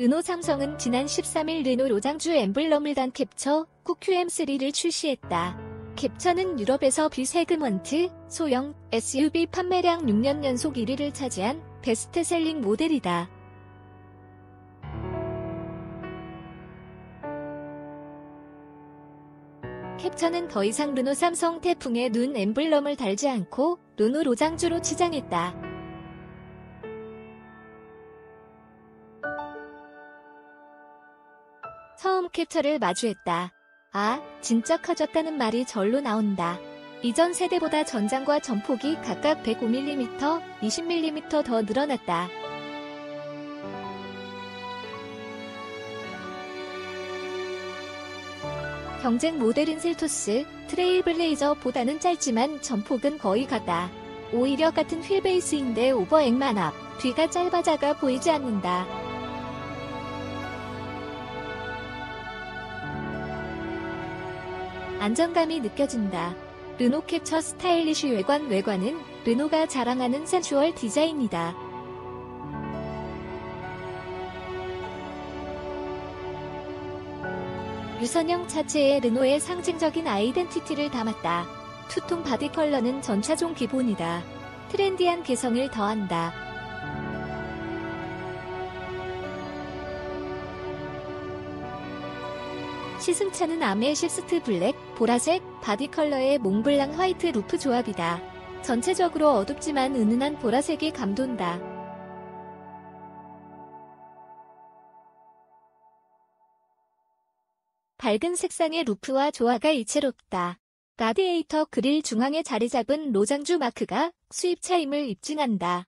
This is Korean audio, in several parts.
르노 삼성은 지난 13일 르노 로장주 엠블럼을 단 캡처 QQM3를 출시했다. 캡처는 유럽에서 비세그먼트 소형 SUV 판매량 6년 연속 1위를 차지한 베스트셀링 모델이다. 캡처는 더 이상 르노 삼성 태풍의 눈 엠블럼을 달지 않고 르노 로장주로 치장했다. 캡처를 마주했다. 아, 진짜 커졌다는 말이 절로 나온다. 이전 세대보다 전장과 전폭이 각각 105mm, 20mm 더 늘어났다. 경쟁 모델인 셀토스, 트레일블레이저보다는 짧지만 전폭은 거의 같다. 오히려 같은 휠베이스인데 오버액만 앞, 뒤가 짧아 작아 보이지 않는다. 안정감이 느껴진다. 르노 캡처 스타일리쉬 외관 외관은 르노가 자랑하는 센슈얼 디자인이다. 유선형 차체에 르노의 상징적인 아이덴티티를 담았다. 투통 바디 컬러는 전차종 기본이다. 트렌디한 개성을 더한다. 시승차는 아메시스트 블랙, 보라색, 바디 컬러의 몽블랑 화이트 루프 조합이다. 전체적으로 어둡지만 은은한 보라색이 감돈다. 밝은 색상의 루프와 조화가 이채롭다. 라디에이터 그릴 중앙에 자리 잡은 로장주 마크가 수입차임을 입증한다.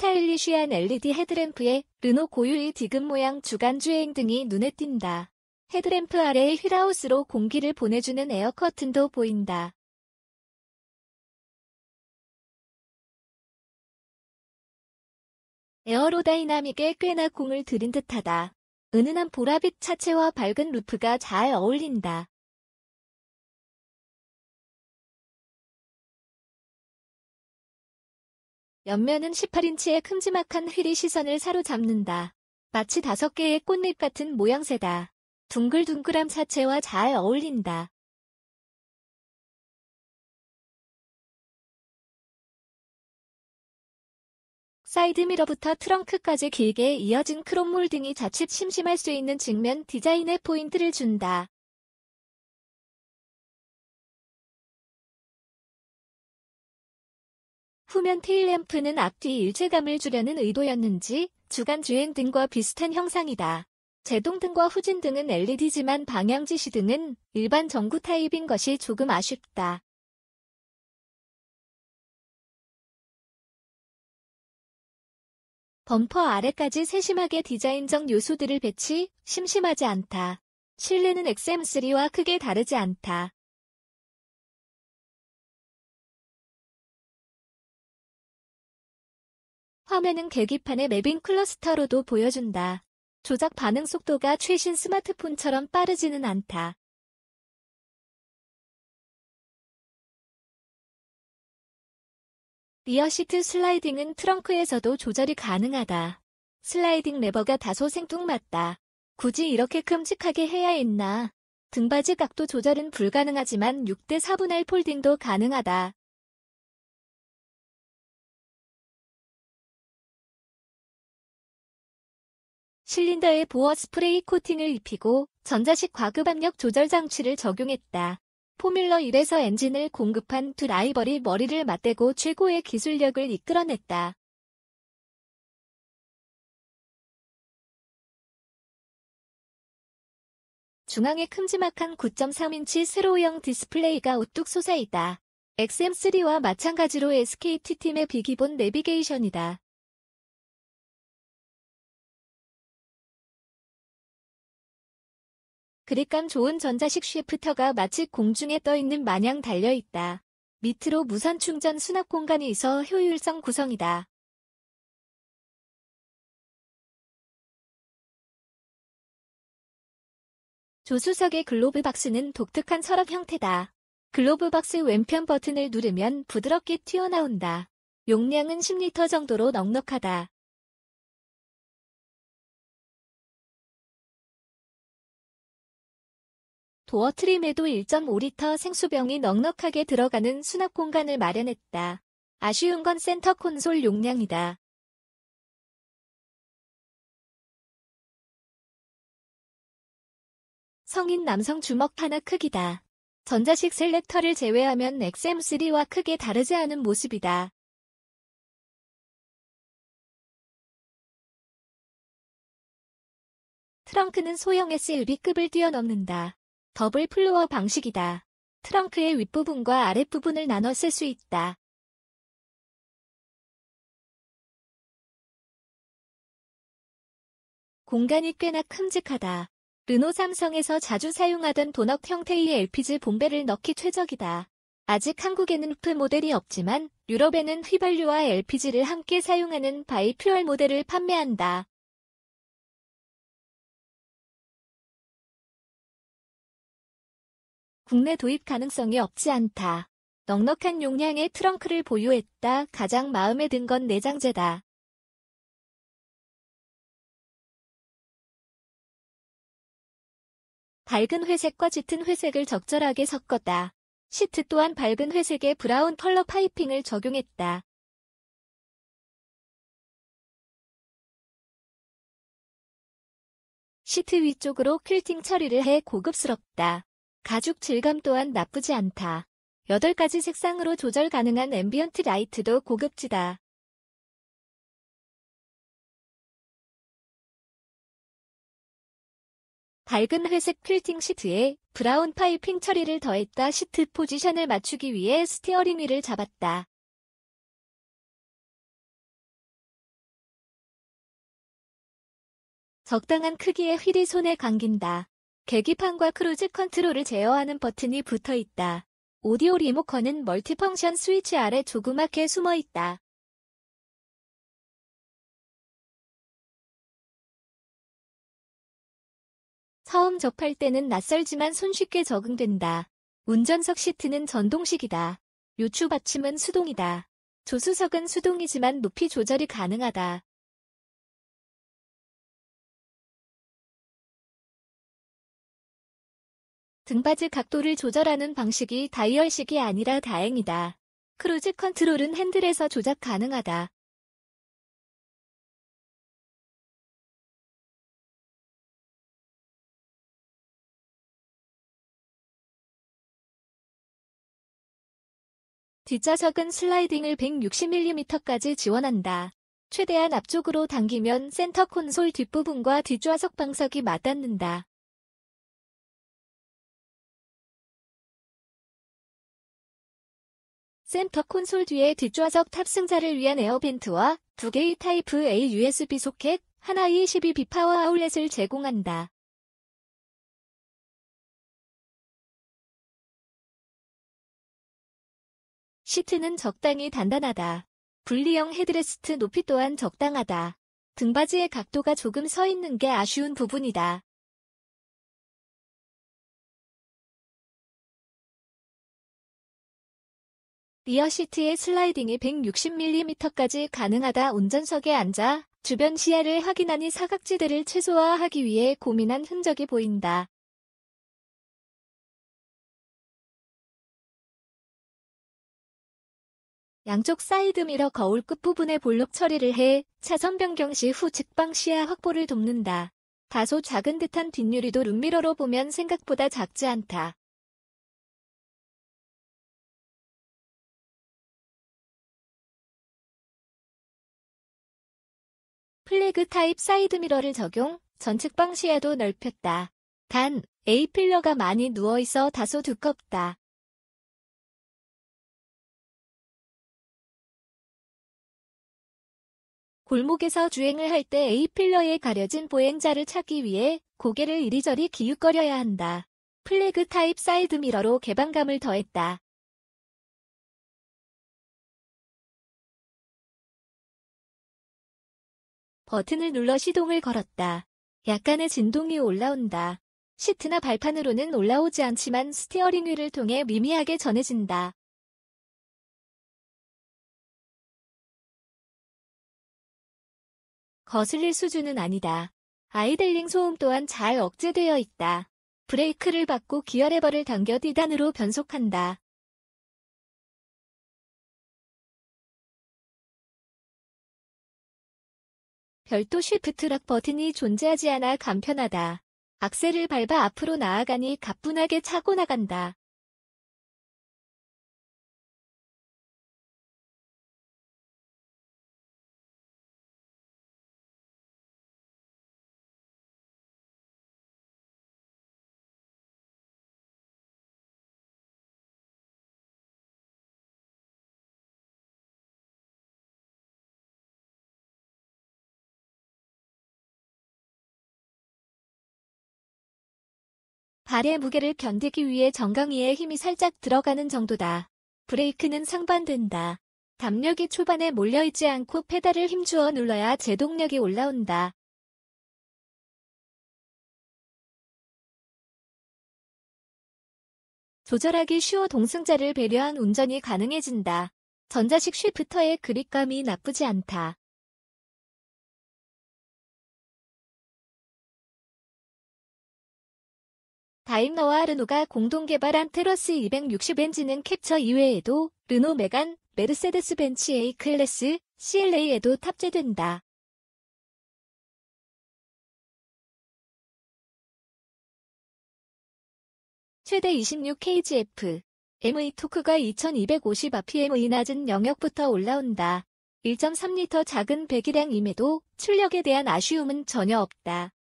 스타일리쉬한 LED 헤드램프에 르노 고유의 디귿 모양 주간주행 등이 눈에 띈다. 헤드램프 아래의 휠하우스로 공기를 보내주는 에어커튼도 보인다. 에어로다이나믹에 꽤나 공을 들인 듯하다. 은은한 보라빛 차체와 밝은 루프가 잘 어울린다. 옆면은 18인치의 큼지막한 휠이 시선을 사로잡는다. 마치 다섯 개의 꽃잎 같은 모양새다. 둥글둥글함 자체와 잘 어울린다. 사이드미러부터 트렁크까지 길게 이어진 크롬 몰딩이 자칫 심심할 수 있는 측면 디자인의 포인트를 준다. 후면 테일램프는 앞뒤 일체감을 주려는 의도였는지 주간 주행 등과 비슷한 형상이다. 제동등과 후진등은 LED지만 방향 지시등은 일반 전구 타입인 것이 조금 아쉽다. 범퍼 아래까지 세심하게 디자인적 요소들을 배치, 심심하지 않다. 실내는 XM3와 크게 다르지 않다. 화면은 계기판의 맵인 클러스터로도 보여준다. 조작 반응 속도가 최신 스마트폰처럼 빠르지는 않다. 리어시트 슬라이딩은 트렁크에서도 조절이 가능하다. 슬라이딩 레버가 다소 생뚱맞다. 굳이 이렇게 큼직하게 해야 했나. 등받이 각도 조절은 불가능하지만 6대 4분할 폴딩도 가능하다. 실린더에 보어 스프레이 코팅을 입히고 전자식 과급압력 조절 장치를 적용했다. 포뮬러 1에서 엔진을 공급한 두 라이벌이 머리를 맞대고 최고의 기술력을 이끌어냈다. 중앙에 큼지막한 9.3인치 세로형 디스플레이가 우뚝 솟아있다. XM3와 마찬가지로 SKT팀의 비기본 내비게이션이다. 그립감 좋은 전자식 쉐프터가 마치 공중에 떠있는 마냥 달려있다. 밑으로 무선 충전 수납 공간이 있어 효율성 구성이다. 조수석의 글로브 박스는 독특한 서랍 형태다. 글로브 박스 왼편 버튼을 누르면 부드럽게 튀어나온다. 용량은 10리터 정도로 넉넉하다. 도어 트림에도 1.5리터 생수병이 넉넉하게 들어가는 수납 공간을 마련했다. 아쉬운 건 센터 콘솔 용량이다. 성인 남성 주먹 하나 크기다. 전자식 셀렉터를 제외하면 XM3와 크게 다르지 않은 모습이다. 트렁크는 소형 SUV급을 뛰어넘는다. 더블 플루어 방식이다. 트렁크의 윗부분과 아랫부분을 나눠 쓸 수 있다. 공간이 꽤나 큼직하다. 르노 삼성에서 자주 사용하던 도넛 형태의 LPG 본배를 넣기 최적이다. 아직 한국에는 루프 모델이 없지만 유럽에는 휘발유와 LPG를 함께 사용하는 바이퓨얼 모델을 판매한다. 국내 도입 가능성이 없지 않다. 넉넉한 용량의 트렁크를 보유했다. 가장 마음에 든 건 내장재다. 밝은 회색과 짙은 회색을 적절하게 섞었다. 시트 또한 밝은 회색에 브라운 컬러 파이핑을 적용했다. 시트 위쪽으로 퀼팅 처리를 해 고급스럽다. 가죽 질감 또한 나쁘지 않다. 8가지 색상으로 조절 가능한 앰비언트 라이트도 고급지다. 밝은 회색 퀼팅 시트에 브라운 파이핑 처리를 더했다 시트 포지션을 맞추기 위해 스티어링 위를 잡았다. 적당한 크기의 휠이 손에 감긴다. 계기판과 크루즈 컨트롤을 제어하는 버튼이 붙어 있다. 오디오 리모컨은 멀티펑션 스위치 아래 조그맣게 숨어 있다. 처음 접할 때는 낯설지만 손쉽게 적응된다. 운전석 시트는 전동식이다. 요추 받침은 수동이다. 조수석은 수동이지만 높이 조절이 가능하다. 등받이 각도를 조절하는 방식이 다이얼식이 아니라 다행이다. 크루즈 컨트롤은 핸들에서 조작 가능하다. 뒷좌석은 슬라이딩을 160mm까지 지원한다. 최대한 앞쪽으로 당기면 센터 콘솔 뒷부분과 뒷좌석 방석이 맞닿는다. 센터 콘솔 뒤에 뒷좌석 탑승자를 위한 에어벤트와 두 개의 타이프 A USB 소켓, 하나의 12B 파워 아울렛을 제공한다. 시트는 적당히 단단하다. 분리형 헤드레스트 높이 또한 적당하다. 등받이의 각도가 조금 서 있는 게 아쉬운 부분이다. 리어 시트의 슬라이딩이 160mm까지 가능하다 운전석에 앉아 주변 시야를 확인하니 사각지대를 최소화하기 위해 고민한 흔적이 보인다. 양쪽 사이드미러 거울 끝부분에 볼록 처리를 해 차선 변경 시 후 직방 시야 확보를 돕는다. 다소 작은 듯한 뒷유리도 룸미러로 보면 생각보다 작지 않다. 플래그 타입 사이드미러를 적용, 전측방 시야도 넓혔다. 단, A필러가 많이 누워있어 다소 두껍다. 골목에서 주행을 할 때 A필러에 가려진 보행자를 찾기 위해 고개를 이리저리 기웃거려야 한다. 플래그 타입 사이드미러로 개방감을 더했다. 버튼을 눌러 시동을 걸었다. 약간의 진동이 올라온다. 시트나 발판으로는 올라오지 않지만 스티어링 휠을 통해 미미하게 전해진다. 거슬릴 수준은 아니다. 아이델링 소음 또한 잘 억제되어 있다. 브레이크를 받고 기어 레버를 당겨 디단으로 변속한다. 별도 쉬프트락 버튼이 존재하지 않아 간편하다. 악셀을 밟아 앞으로 나아가니 가뿐하게 차고 나간다. 발의 무게를 견디기 위해 정강이에 힘이 살짝 들어가는 정도다. 브레이크는 상반된다. 담력이 초반에 몰려있지 않고 페달을 힘주어 눌러야 제동력이 올라온다. 조절하기 쉬워 동승자를 배려한 운전이 가능해진다. 전자식 쉬프터의 그립감이 나쁘지 않다. 다임너와 르노가 공동 개발한 테러스 260 엔진은 캡처 이외에도 르노 메간, 메르세데스 벤츠 A 클래스, CLA에도 탑재된다. 최대 26kgf ME 토크가 2250rpm의 낮은 영역부터 올라온다. 1 3 l 작은 배기량임에도 출력에 대한 아쉬움은 전혀 없다.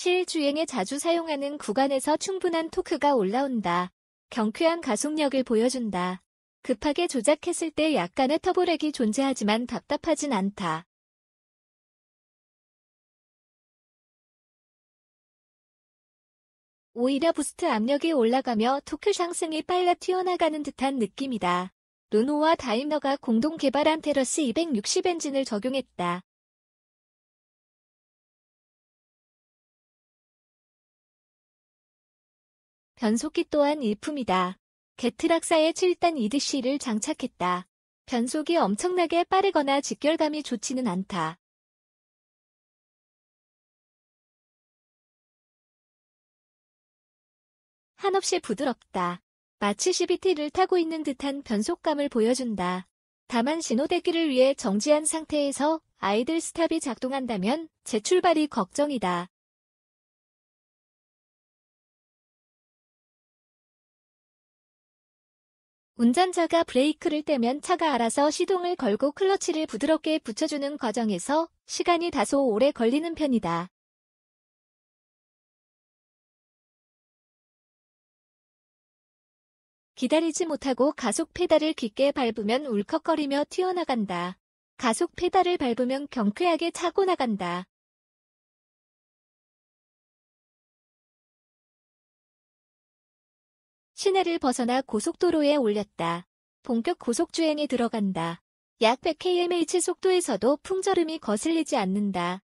실주행에 자주 사용하는 구간에서 충분한 토크가 올라온다. 경쾌한 가속력을 보여준다. 급하게 조작했을 때 약간의 터보렉이 존재하지만 답답하진 않다. 오히려 부스트 압력이 올라가며 토크 상승이 빨라 튀어나가는 듯한 느낌이다. 르노와 다임너가 공동 개발한 테러스 260 엔진을 적용했다. 변속기 또한 일품이다. 게트락사에 7단 이드씨를 장착했다. 변속이 엄청나게 빠르거나 직결감이 좋지는 않다. 한없이 부드럽다. 마치 CBT를 타고 있는 듯한 변속감을 보여준다. 다만 신호대기를 위해 정지한 상태에서 아이들 스탑이 작동한다면 재출발이 걱정이다. 운전자가 브레이크를 떼면 차가 알아서 시동을 걸고 클러치를 부드럽게 붙여주는 과정에서 시간이 다소 오래 걸리는 편이다. 기다리지 못하고 가속 페달을 깊게 밟으면 울컥거리며 튀어나간다. 가속 페달을 밟으면 경쾌하게 차고 나간다. 시내를 벗어나 고속도로에 올렸다. 본격 고속주행에 들어간다. 약 100kmh 속도에서도 풍절음이 거슬리지 않는다.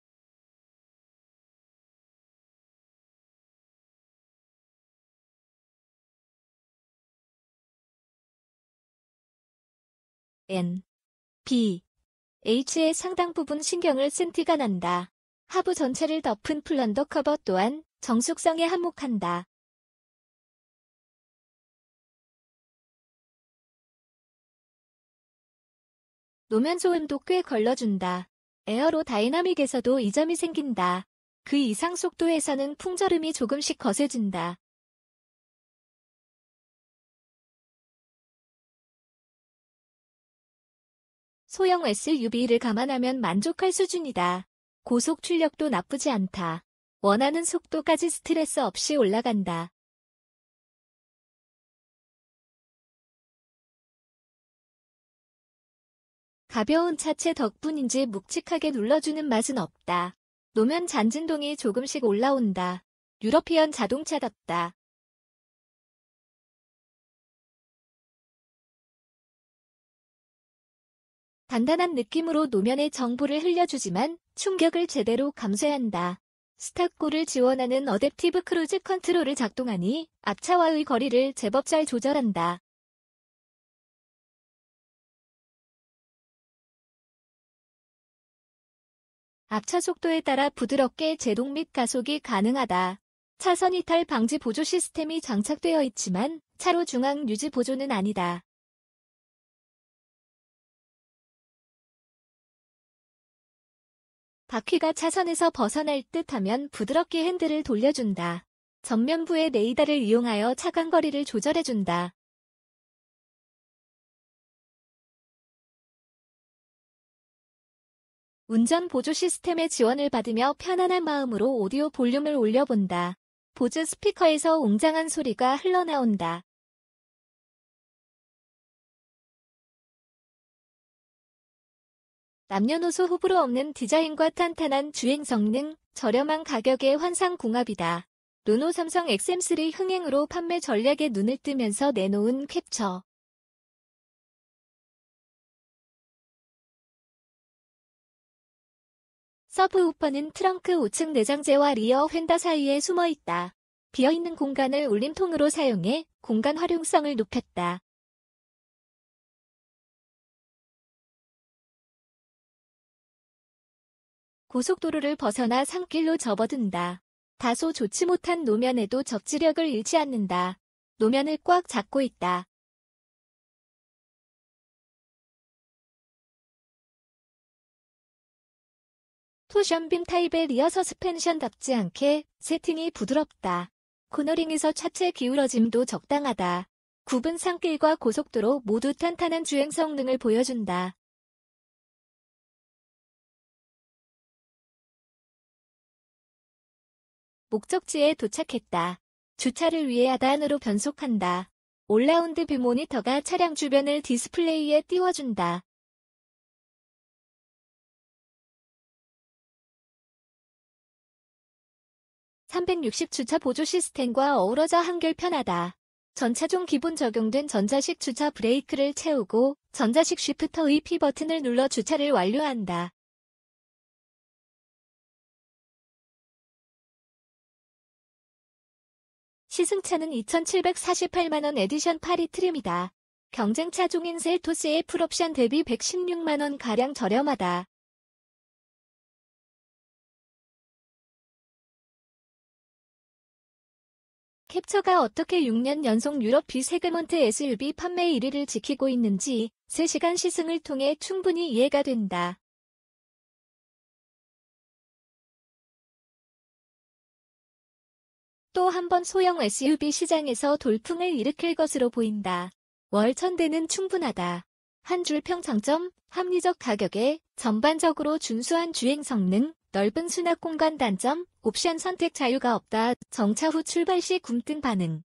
N, B, H의 상당 부분 신경을 센 티가 난다. 하부 전체를 덮은 플런더 커버 또한 정숙성에 한몫한다. 노면 소음도 꽤 걸러준다. 에어로 다이나믹에서도 이 점이 생긴다. 그 이상 속도에서는 풍절음이 조금씩 거세진다. 소형 SUV를 감안하면 만족할 수준이다. 고속 출력도 나쁘지 않다. 원하는 속도까지 스트레스 없이 올라간다. 가벼운 차체 덕분인지 묵직하게 눌러주는 맛은 없다. 노면 잔진동이 조금씩 올라온다. 유러피언 자동차답다. 단단한 느낌으로 노면의 정보를 흘려주지만 충격을 제대로 감쇄한다. 스타골를 지원하는 어댑티브 크루즈 컨트롤을 작동하니 앞차와의 거리를 제법 잘 조절한다. 앞차 속도에 따라 부드럽게 제동 및 가속이 가능하다. 차선 이탈 방지 보조 시스템이 장착되어 있지만 차로 중앙 유지 보조는 아니다. 바퀴가 차선에서 벗어날 듯하면 부드럽게 핸들을 돌려준다. 전면부의 레이더를 이용하여 차간거리를 조절해준다. 운전 보조 시스템의 지원을 받으며 편안한 마음으로 오디오 볼륨을 올려본다. 보조 스피커에서 웅장한 소리가 흘러나온다. 남녀노소 호불호 없는 디자인과 탄탄한 주행 성능, 저렴한 가격의 환상궁합이다. 르노 삼성 XM3 흥행으로 판매 전략에 눈을 뜨면서 내놓은 캡처. 서브우퍼는 트렁크 5층 내장재와 리어 휀다 사이에 숨어 있다. 비어있는 공간을 울림통으로 사용해 공간 활용성을 높였다. 고속도로를 벗어나 산길로 접어든다. 다소 좋지 못한 노면에도 적지력을 잃지 않는다. 노면을 꽉 잡고 있다. 푸션빔 타입에 리어 서스펜션답지 않게 세팅이 부드럽다. 코너링에서 차체 기울어짐도 적당하다. 굽은 산길과 고속도로 모두 탄탄한 주행 성능을 보여준다. 목적지에 도착했다. 주차를 위해 하단으로 변속한다. 올라운드 뷰 모니터가 차량 주변을 디스플레이에 띄워준다. 360주차 보조 시스템과 어우러져 한결 편하다. 전차종 기본 적용된 전자식 주차 브레이크를 채우고 전자식 쉬프터의 P 버튼을 눌러 주차를 완료한다. 시승차는 2,748만원 에디션 파리 트림이다. 경쟁차종인 셀토스의 풀옵션 대비 116만원가량 저렴하다. 캡처가 어떻게 6년 연속 유럽 비세그먼트 SUV 판매 1위를 지키고 있는지 3시간 시승을 통해 충분히 이해가 된다. 또 한 번 소형 SUV 시장에서 돌풍을 일으킬 것으로 보인다. 월 천대는 충분하다. 한 줄평 장점, 합리적 가격에 전반적으로 준수한 주행 성능, 넓은 수납 공간 단점, 옵션 선택 자유가 없다. 정차 후 출발 시 굼뜬 반응.